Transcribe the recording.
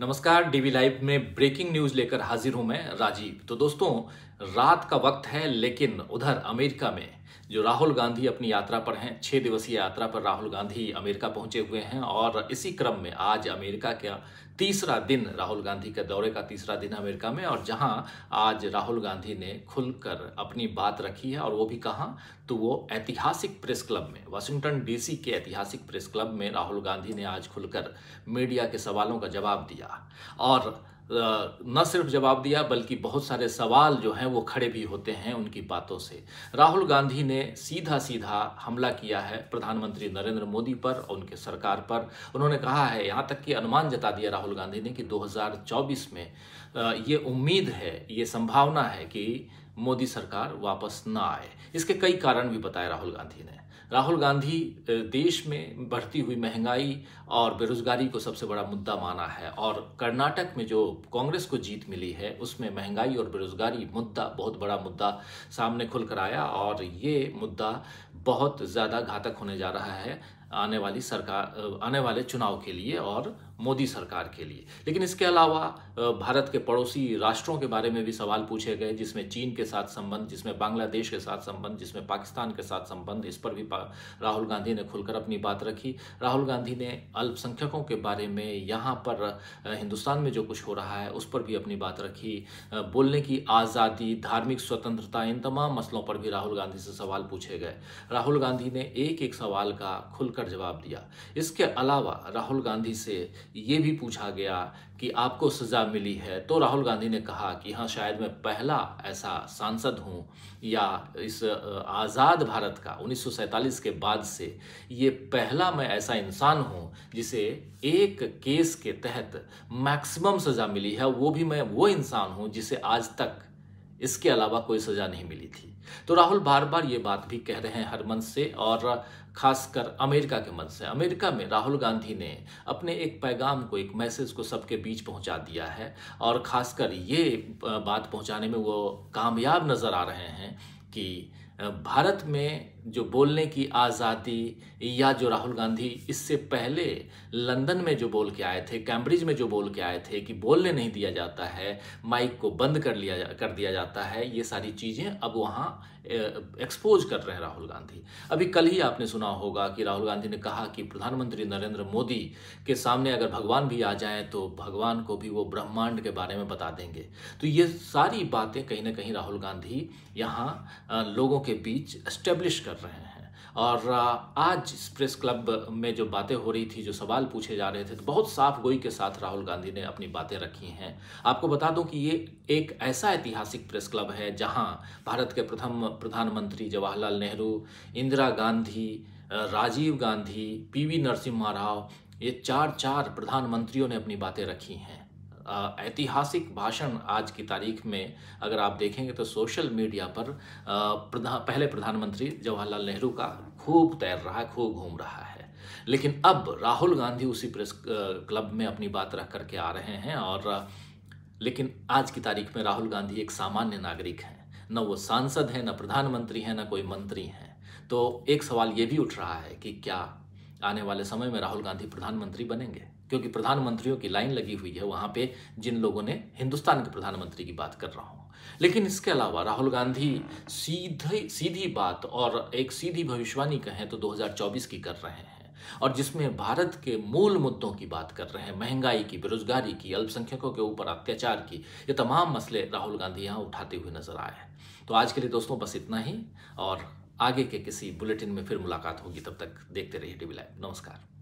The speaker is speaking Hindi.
नमस्कार डीवी लाइव में ब्रेकिंग न्यूज लेकर हाजिर हूं मैं राजीव तो दोस्तों रात का वक्त है लेकिन उधर अमेरिका में जो राहुल गांधी अपनी यात्रा पर हैं छः दिवसीय यात्रा पर राहुल गांधी अमेरिका पहुंचे हुए हैं और इसी क्रम में आज अमेरिका का तीसरा दिन राहुल गांधी के दौरे का तीसरा दिन अमेरिका में और जहां आज राहुल गांधी ने खुलकर अपनी बात रखी है और वो भी कहा तो वो ऐतिहासिक प्रेस क्लब में वाशिंगटन डीसी के ऐतिहासिक प्रेस क्लब में राहुल गांधी ने आज खुलकर मीडिया के सवालों का जवाब दिया और न सिर्फ जवाब दिया बल्कि बहुत सारे सवाल जो हैं वो खड़े भी होते हैं उनकी बातों से राहुल गांधी ने सीधा सीधा हमला किया है प्रधानमंत्री नरेंद्र मोदी पर और उनके सरकार पर उन्होंने कहा है यहाँ तक कि अनुमान जता दिया राहुल गांधी ने कि 2024 में ये उम्मीद है ये संभावना है कि मोदी सरकार वापस ना आए इसके कई कारण भी बताए राहुल गांधी ने राहुल गांधी देश में बढ़ती हुई महंगाई और बेरोजगारी को सबसे बड़ा मुद्दा माना है और कर्नाटक में जो कांग्रेस को जीत मिली है उसमें महंगाई और बेरोजगारी मुद्दा बहुत बड़ा मुद्दा सामने खुल कर आया और ये मुद्दा बहुत ज़्यादा घातक होने जा रहा है आने वाली सरकार आने वाले चुनाव के लिए और मोदी सरकार के लिए लेकिन इसके अलावा भारत के पड़ोसी राष्ट्रों के बारे में भी सवाल पूछे गए जिसमें चीन के साथ संबंध जिसमें बांग्लादेश के साथ संबंध जिसमें पाकिस्तान के साथ संबंध इस पर भी राहुल गांधी ने खुलकर अपनी बात रखी राहुल गांधी ने अल्पसंख्यकों के बारे में यहाँ पर हिंदुस्तान में जो कुछ हो रहा है उस पर भी अपनी बात रखी बोलने की आज़ादी धार्मिक स्वतंत्रता इन तमाम मसलों पर भी राहुल गांधी से सवाल पूछे गए राहुल गांधी ने एक एक सवाल का खुलकर कर जवाब दिया इसके अलावा राहुल गांधी से ये भी पूछा गया कि आपको सज़ा मिली है तो राहुल गांधी ने कहा कि हाँ शायद मैं पहला ऐसा सांसद हूँ या इस आज़ाद भारत का उन्नीस के बाद से ये पहला मैं ऐसा इंसान हूँ जिसे एक केस के तहत मैक्सिमम सज़ा मिली है वो भी मैं वो इंसान हूँ जिसे आज तक इसके अलावा कोई सज़ा नहीं मिली थी तो राहुल बार बार ये बात भी कह रहे हैं हर मंच से और खासकर अमेरिका के मंच से अमेरिका में राहुल गांधी ने अपने एक पैगाम को एक मैसेज को सबके बीच पहुंचा दिया है और खासकर ये बात पहुंचाने में वो कामयाब नज़र आ रहे हैं कि भारत में जो बोलने की आज़ादी या जो राहुल गांधी इससे पहले लंदन में जो बोल के आए थे कैम्ब्रिज में जो बोल के आए थे कि बोलने नहीं दिया जाता है माइक को बंद कर लिया कर दिया जाता है ये सारी चीज़ें अब वहाँ एक्सपोज कर रहे हैं राहुल गांधी अभी कल ही आपने सुना होगा कि राहुल गांधी ने कहा कि प्रधानमंत्री नरेंद्र मोदी के सामने अगर भगवान भी आ जाए तो भगवान को भी वो ब्रह्मांड के बारे में बता देंगे तो ये सारी बातें कहीं ना कहीं राहुल गांधी यहाँ लोगों के बीच एस्टेब्लिश कर रहे हैं और आज इस प्रेस क्लब में जो बातें हो रही थी जो सवाल पूछे जा रहे थे तो बहुत साफ गोई के साथ राहुल गांधी ने अपनी बातें रखी हैं आपको बता दूं कि ये एक ऐसा ऐतिहासिक प्रेस क्लब है जहां भारत के प्रथम प्रधानमंत्री जवाहरलाल नेहरू इंदिरा गांधी राजीव गांधी पीवी नरसिम्हा राव ये चार चार प्रधानमंत्रियों ने अपनी बातें रखी हैं ऐतिहासिक भाषण आज की तारीख में अगर आप देखेंगे तो सोशल मीडिया पर प्रधान पहले प्रधानमंत्री जवाहरलाल नेहरू का खूब तैर रहा है खूब घूम रहा है लेकिन अब राहुल गांधी उसी प्रेस क्लब में अपनी बात रख करके आ रहे हैं और लेकिन आज की तारीख में राहुल गांधी एक सामान्य नागरिक हैं न वो सांसद हैं न प्रधानमंत्री हैं न कोई मंत्री हैं तो एक सवाल ये भी उठ रहा है कि क्या आने वाले समय में राहुल गांधी प्रधानमंत्री बनेंगे क्योंकि प्रधानमंत्रियों की लाइन लगी हुई है वहाँ पे जिन लोगों ने हिंदुस्तान के प्रधानमंत्री की बात कर रहा हूँ लेकिन इसके अलावा राहुल गांधी सीधे सीधी बात और एक सीधी भविष्यवाणी कहें तो 2024 की कर रहे हैं और जिसमें भारत के मूल मुद्दों की बात कर रहे हैं महंगाई की बेरोजगारी की अल्पसंख्यकों के ऊपर अत्याचार की ये तमाम मसले राहुल गांधी यहाँ उठाते हुए नजर आए हैं तो आज के लिए दोस्तों बस इतना ही और आगे के किसी बुलेटिन में फिर मुलाकात होगी तब तक देखते रहिए टीवी लाइव नमस्कार